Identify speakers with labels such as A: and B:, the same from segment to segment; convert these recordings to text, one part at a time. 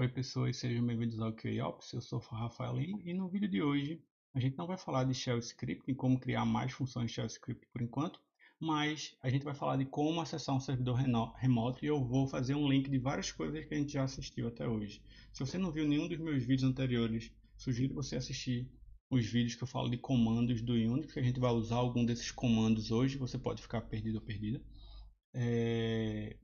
A: Oi pessoas, sejam bem-vindos ao QIOps, eu sou o Rafael Lima e no vídeo de hoje a gente não vai falar de Shell script e como criar mais funções Shell Script por enquanto, mas a gente vai falar de como acessar um servidor remoto e eu vou fazer um link de várias coisas que a gente já assistiu até hoje. Se você não viu nenhum dos meus vídeos anteriores, sugiro você assistir os vídeos que eu falo de comandos do Unix, que a gente vai usar algum desses comandos hoje, você pode ficar perdido ou perdida. É...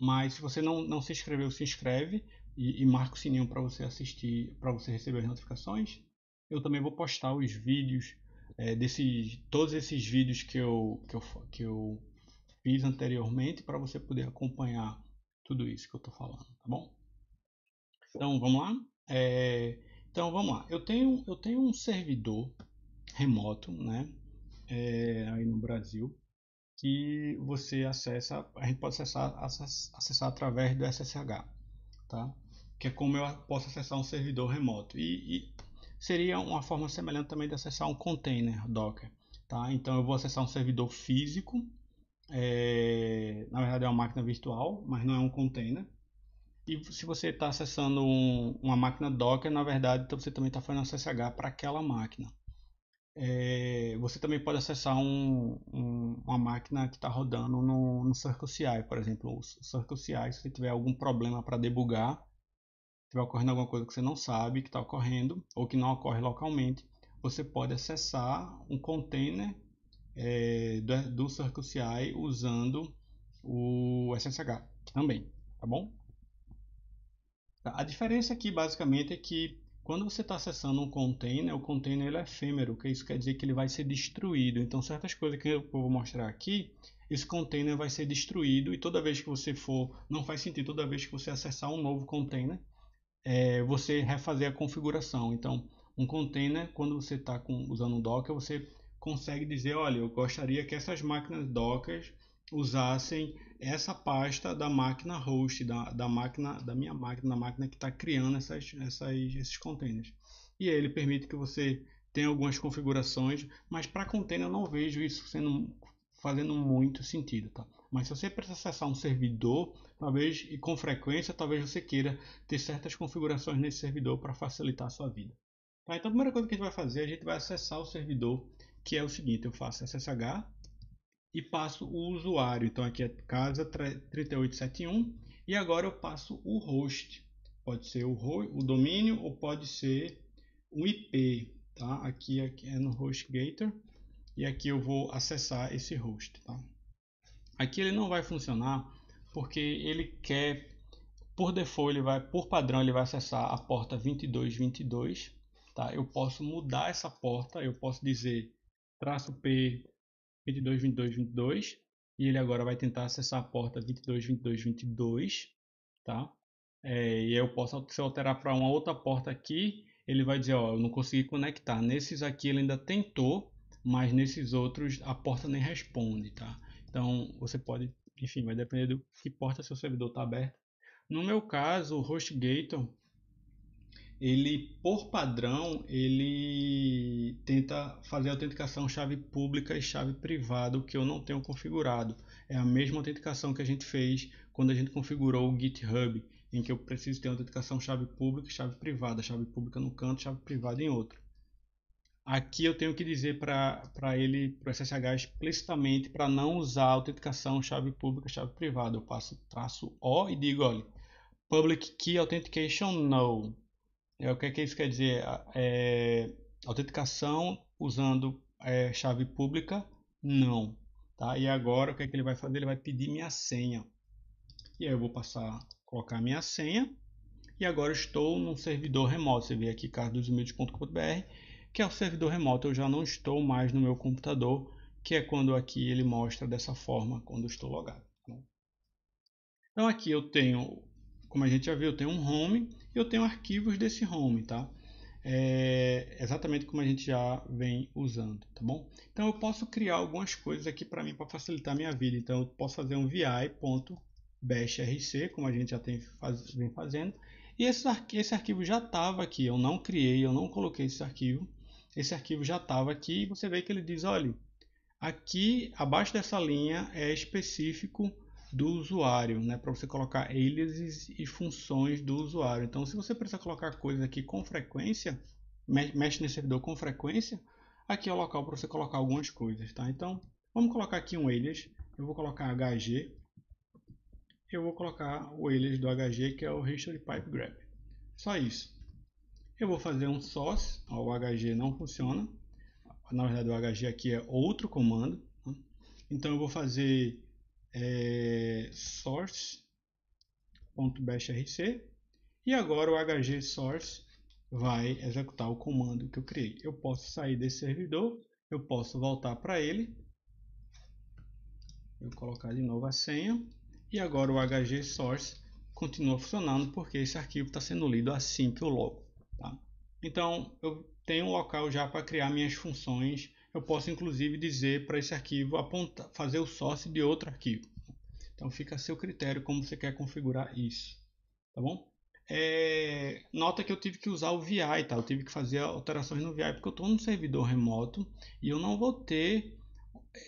A: Mas se você não, não se inscreveu, se inscreve, e, e marca o sininho para você assistir, para você receber as notificações. Eu também vou postar os vídeos é, desses, todos esses vídeos que eu, que eu, que eu fiz anteriormente para você poder acompanhar tudo isso que eu estou falando, tá bom? Então vamos lá. É, então vamos lá. Eu tenho, eu tenho um servidor remoto, né? É, aí no Brasil, que você acessa, a gente pode acessar, acessar através do SSH, tá? que é como eu posso acessar um servidor remoto. E, e seria uma forma semelhante também de acessar um container Docker. Tá? Então eu vou acessar um servidor físico, é, na verdade é uma máquina virtual, mas não é um container. E se você está acessando um, uma máquina Docker, na verdade então você também está fazendo SSH para aquela máquina. É, você também pode acessar um, um, uma máquina que está rodando no, no CircleCI, por exemplo. O CircleCI, se você tiver algum problema para debugar, estiver ocorrendo alguma coisa que você não sabe que está ocorrendo ou que não ocorre localmente, você pode acessar um container é, do, do CircleCI usando o SSH também, tá bom? A diferença aqui basicamente é que quando você está acessando um container, o container ele é efêmero, que isso quer dizer que ele vai ser destruído. Então certas coisas que eu vou mostrar aqui, esse container vai ser destruído e toda vez que você for, não faz sentido toda vez que você acessar um novo container, é, você refazer a configuração. Então, um container, quando você está usando um Docker, você consegue dizer, olha, eu gostaria que essas máquinas Docker usassem essa pasta da máquina host, da, da máquina, da minha máquina, da máquina que está criando essas, essas, esses containers. E ele permite que você tenha algumas configurações, mas para container eu não vejo isso sendo fazendo muito sentido, tá? Mas se você precisa acessar um servidor, talvez e com frequência, talvez você queira ter certas configurações nesse servidor para facilitar a sua vida. Tá? Então a primeira coisa que a gente vai fazer, a gente vai acessar o servidor, que é o seguinte, eu faço SSH e passo o usuário. Então aqui é casa 3871 e agora eu passo o host. Pode ser o, o domínio ou pode ser o IP. Tá? Aqui, é, aqui é no HostGator e aqui eu vou acessar esse host. Tá? Aqui ele não vai funcionar porque ele quer, por default, ele vai, por padrão, ele vai acessar a porta 2222. Tá? Eu posso mudar essa porta, eu posso dizer traço P 222222 e ele agora vai tentar acessar a porta 222222, tá? É, e eu posso se eu alterar para uma outra porta aqui, ele vai dizer, ó, eu não consegui conectar. Nesses aqui ele ainda tentou, mas nesses outros a porta nem responde, tá? Então você pode, enfim, vai depender do que porta seu servidor está aberto. No meu caso, o HostGator, ele por padrão, ele tenta fazer autenticação chave pública e chave privada, o que eu não tenho configurado. É a mesma autenticação que a gente fez quando a gente configurou o GitHub, em que eu preciso ter autenticação chave pública e chave privada, chave pública no canto, chave privada em outro. Aqui eu tenho que dizer para ele, para o SSH explicitamente, para não usar autenticação chave pública, chave privada. Eu passo traço O e digo, olha, public key authentication no. É, o que, é que isso quer dizer? É, autenticação usando é, chave pública, não. Tá? E agora o que, é que ele vai fazer? Ele vai pedir minha senha. E aí eu vou passar, colocar minha senha. E agora estou num servidor remoto. Você vê aqui, cardosumildes.com.br que é o servidor remoto. Eu já não estou mais no meu computador, que é quando aqui ele mostra dessa forma quando estou logado. Né? Então aqui eu tenho, como a gente já viu, eu tenho um home e eu tenho arquivos desse home, tá? É exatamente como a gente já vem usando, tá bom? Então eu posso criar algumas coisas aqui para mim para facilitar a minha vida. Então eu posso fazer um vi.bashrc, como a gente já tem faz, vem fazendo. E esse, arqu esse arquivo já estava aqui, eu não criei, eu não coloquei esse arquivo esse arquivo já estava aqui e você vê que ele diz, olha, aqui abaixo dessa linha é específico do usuário, né, para você colocar aliases e funções do usuário. Então, se você precisa colocar coisas aqui com frequência, mexe nesse servidor com frequência, aqui é o local para você colocar algumas coisas, tá? Então, vamos colocar aqui um alias, eu vou colocar HG, eu vou colocar o alias do HG, que é o history pipe grep. Só isso. Eu vou fazer um source, o HG não funciona. Na verdade, o HG aqui é outro comando. Né? Então, eu vou fazer é, source.bashrc e agora o HG source vai executar o comando que eu criei. Eu posso sair desse servidor, eu posso voltar para ele, eu colocar de novo a senha e agora o HG source continua funcionando porque esse arquivo está sendo lido assim que eu logo. Tá? Então, eu tenho um local já para criar minhas funções. Eu posso, inclusive, dizer para esse arquivo apontar, fazer o source de outro arquivo. Então, fica a seu critério como você quer configurar isso. Tá bom? É, nota que eu tive que usar o VI, tá? Eu tive que fazer alterações no VI porque eu estou num servidor remoto e eu não vou ter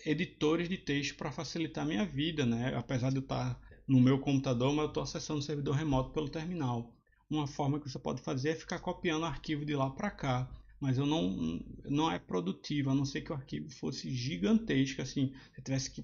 A: editores de texto para facilitar minha vida, né? Apesar de eu estar tá no meu computador, mas eu estou acessando o servidor remoto pelo terminal. Uma forma que você pode fazer é ficar copiando o arquivo de lá para cá, mas eu não, não é produtiva, a não ser que o arquivo fosse gigantesco, assim, você tivesse que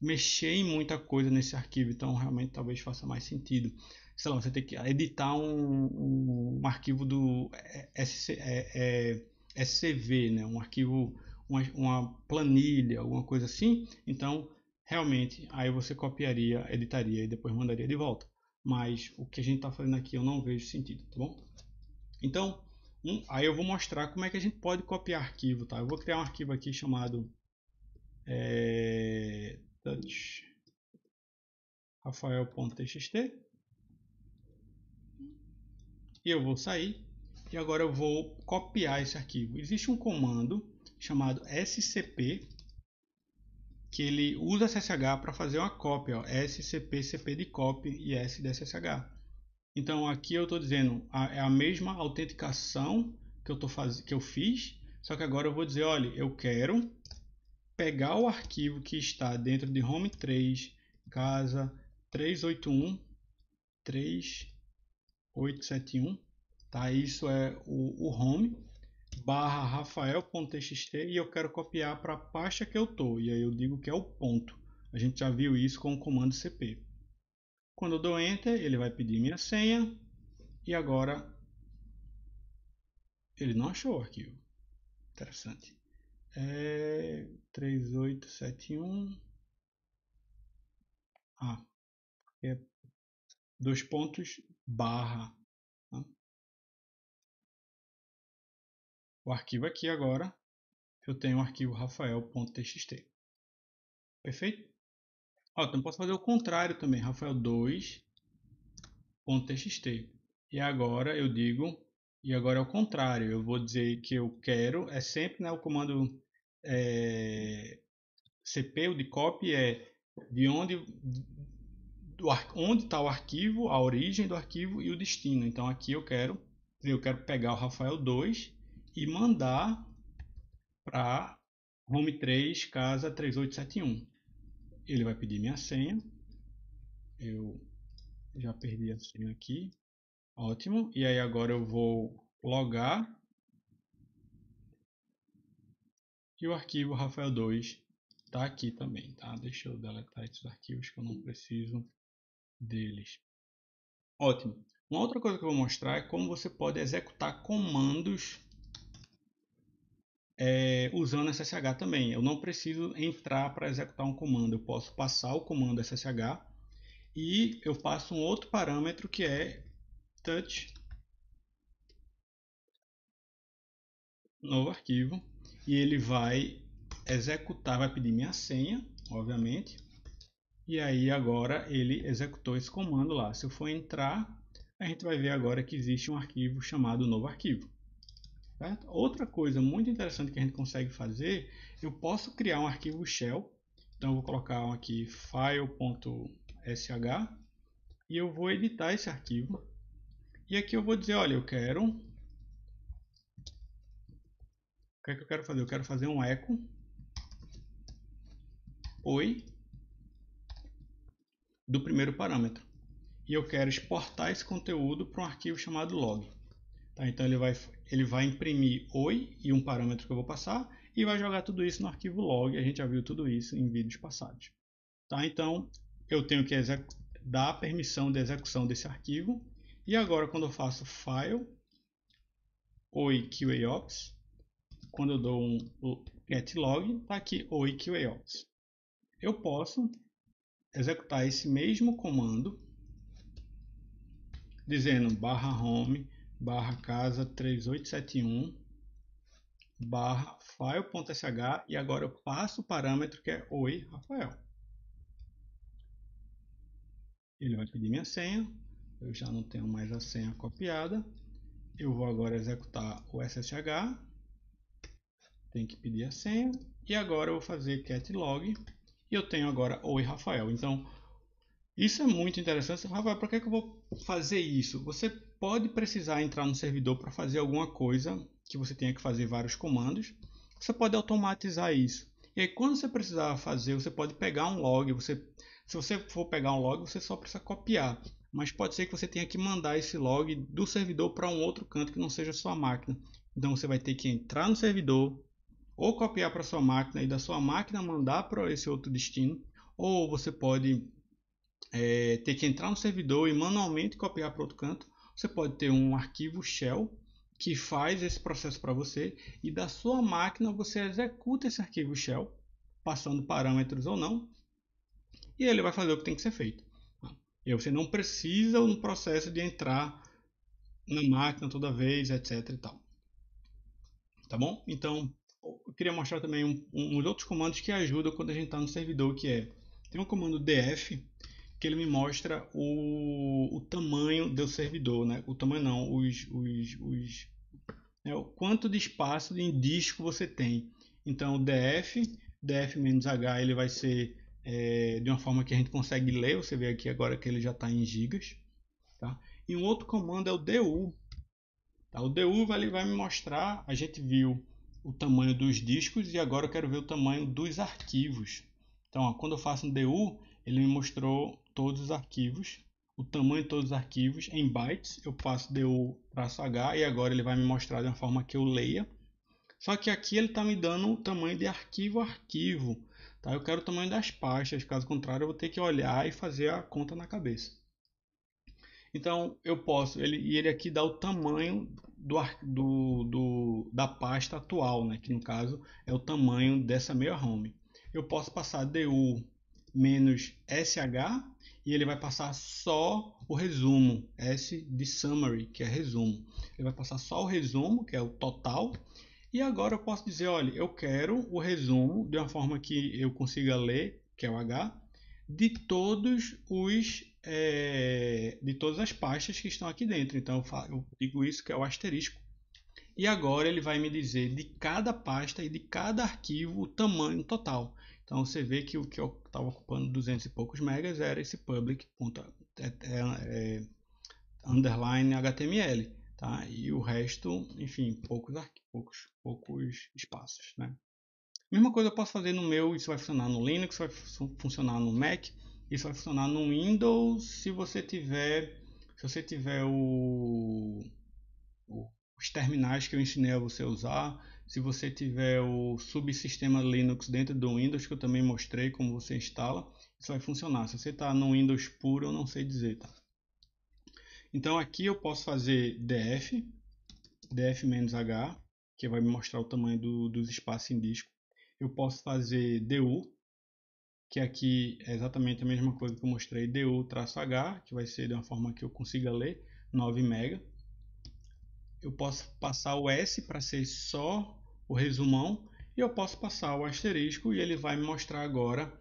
A: mexer em muita coisa nesse arquivo, então realmente talvez faça mais sentido. Sei lá, você tem que editar um, um arquivo do SC, é, é, SCV, é, é, né? um arquivo, uma, uma planilha, alguma coisa assim, então realmente aí você copiaria, editaria e depois mandaria de volta mas o que a gente está fazendo aqui eu não vejo sentido, tá bom? Então, um, aí eu vou mostrar como é que a gente pode copiar arquivo, tá? Eu vou criar um arquivo aqui chamado é, rafael.txt e eu vou sair e agora eu vou copiar esse arquivo. Existe um comando chamado scp que ele usa SSH para fazer uma cópia, ó, SCP-CP de copy e S de SSH. Então aqui eu estou dizendo, a, é a mesma autenticação que eu, tô faz... que eu fiz, só que agora eu vou dizer, olha, eu quero pegar o arquivo que está dentro de home 3, casa 381, 3871, tá? Isso é o, o home barra rafael.txt e eu quero copiar para a pasta que eu estou, e aí eu digo que é o ponto. A gente já viu isso com o comando cp. Quando eu dou enter, ele vai pedir minha senha, e agora ele não achou o arquivo. Interessante. É 3871. Ah, é dois pontos barra o arquivo aqui agora, eu tenho o arquivo rafael.txt. Perfeito? Ó, então posso fazer o contrário também, rafael2.txt. E agora eu digo, e agora é o contrário, eu vou dizer que eu quero, é sempre né, o comando é, cp, o de copy é de onde onde está o arquivo, a origem do arquivo e o destino. Então aqui eu quero, eu quero pegar o Rafael 2 e mandar para home 3 casa 3871. Ele vai pedir minha senha. Eu já perdi a senha aqui. Ótimo. E aí agora eu vou logar. E o arquivo Rafael2 está aqui também, tá? Deixa eu deletar esses arquivos que eu não preciso deles. Ótimo. Uma outra coisa que eu vou mostrar é como você pode executar comandos é, usando SSH também. Eu não preciso entrar para executar um comando, eu posso passar o comando SSH e eu passo um outro parâmetro que é touch novo arquivo e ele vai executar, vai pedir minha senha, obviamente. E aí agora ele executou esse comando lá. Se eu for entrar, a gente vai ver agora que existe um arquivo chamado novo arquivo. Certo? Outra coisa muito interessante que a gente consegue fazer, eu posso criar um arquivo shell. Então eu vou colocar um aqui file.sh e eu vou editar esse arquivo. E aqui eu vou dizer, olha, eu quero... O que é que eu quero fazer? Eu quero fazer um echo. Oi. Do primeiro parâmetro. E eu quero exportar esse conteúdo para um arquivo chamado log. Tá, então ele vai, ele vai imprimir oi e um parâmetro que eu vou passar e vai jogar tudo isso no arquivo log. A gente já viu tudo isso em vídeos passados. Tá, então eu tenho que dar a permissão de execução desse arquivo. E agora quando eu faço file oi QAOps, quando eu dou um get log, está aqui oi QAOps. Eu posso executar esse mesmo comando dizendo barra home barra casa 3871 barra file.sh e agora eu passo o parâmetro que é oi Rafael. Ele vai pedir minha senha, eu já não tenho mais a senha copiada. Eu vou agora executar o SSH, tem que pedir a senha e agora eu vou fazer cat log e eu tenho agora oi Rafael. Então isso é muito interessante. Você fala, Rafael, para que, é que eu vou fazer isso? Você pode precisar entrar no servidor para fazer alguma coisa que você tenha que fazer vários comandos. Você pode automatizar isso. E aí, quando você precisar fazer, você pode pegar um log. Você, se você for pegar um log, você só precisa copiar. Mas pode ser que você tenha que mandar esse log do servidor para um outro canto que não seja sua máquina. Então você vai ter que entrar no servidor, ou copiar para sua máquina e da sua máquina mandar para esse outro destino, ou você pode é, ter que entrar no servidor e manualmente copiar para outro canto, você pode ter um arquivo shell que faz esse processo para você e da sua máquina você executa esse arquivo shell, passando parâmetros ou não, e ele vai fazer o que tem que ser feito. E você não precisa no processo de entrar na máquina toda vez, etc e tal. Tá bom? Então, eu queria mostrar também um, um, uns outros comandos que ajudam quando a gente está no servidor, que é, tem um comando df, que ele me mostra o, o tamanho do servidor, né? O tamanho não, os, os, os né? o quanto de espaço em disco você tem. Então, df, df-h, ele vai ser é, de uma forma que a gente consegue ler. Você vê aqui agora que ele já está em gigas, tá? E um outro comando é o du. Tá? O du vai, ele vai me mostrar, a gente viu o tamanho dos discos e agora eu quero ver o tamanho dos arquivos. Então, ó, quando eu faço um du, ele me mostrou todos os arquivos, o tamanho de todos os arquivos em bytes. Eu passo du para H e agora ele vai me mostrar de uma forma que eu leia. Só que aqui ele está me dando o tamanho de arquivo a arquivo. Tá? Eu quero o tamanho das pastas, caso contrário eu vou ter que olhar e fazer a conta na cabeça. Então eu posso, ele, e ele aqui dá o tamanho do, do, do, da pasta atual, né? que no caso é o tamanho dessa meia home. Eu posso passar du menos SH e ele vai passar só o resumo, S de summary, que é resumo. Ele vai passar só o resumo, que é o total. E agora eu posso dizer, olha, eu quero o resumo de uma forma que eu consiga ler, que é o H, de todos os é, de todas as pastas que estão aqui dentro. Então eu, digo isso que é o asterisco. E agora ele vai me dizer de cada pasta e de cada arquivo o tamanho total. Então você vê que o que eu estava ocupando 200 e poucos megas era esse public é, é, é, underline HTML, tá? E o resto, enfim, poucos poucos, poucos espaços, né? Mesma coisa eu posso fazer no meu, isso vai funcionar no Linux, vai funcionar no Mac, isso vai funcionar no Windows se você tiver, se você tiver o terminais que eu ensinei a você usar. Se você tiver o subsistema Linux dentro do Windows, que eu também mostrei como você instala, isso vai funcionar. Se você está no Windows puro, eu não sei dizer. Tá? Então aqui eu posso fazer df, df-h, que vai me mostrar o tamanho do, dos espaços em disco. Eu posso fazer du, que aqui é exatamente a mesma coisa que eu mostrei, du-h, que vai ser de uma forma que eu consiga ler, 9 MB eu posso passar o S para ser só o resumão e eu posso passar o asterisco e ele vai me mostrar agora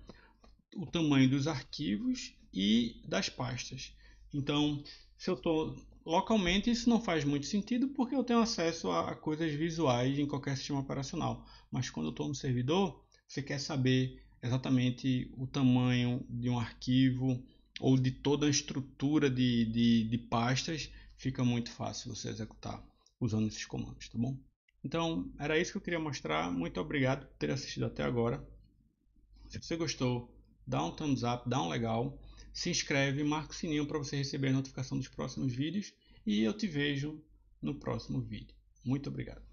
A: o tamanho dos arquivos e das pastas. Então, se eu estou localmente, isso não faz muito sentido porque eu tenho acesso a, coisas visuais em qualquer sistema operacional. Mas quando eu estou no servidor, você quer saber exatamente o tamanho de um arquivo ou de toda a estrutura de, de, de pastas, fica muito fácil você executar usando esses comandos, tá bom? Então, era isso que eu queria mostrar. Muito obrigado por ter assistido até agora. Se você gostou, dá um thumbs up, dá um legal, se inscreve, marca o sininho para você receber a notificação dos próximos vídeos e eu te vejo no próximo vídeo. Muito obrigado.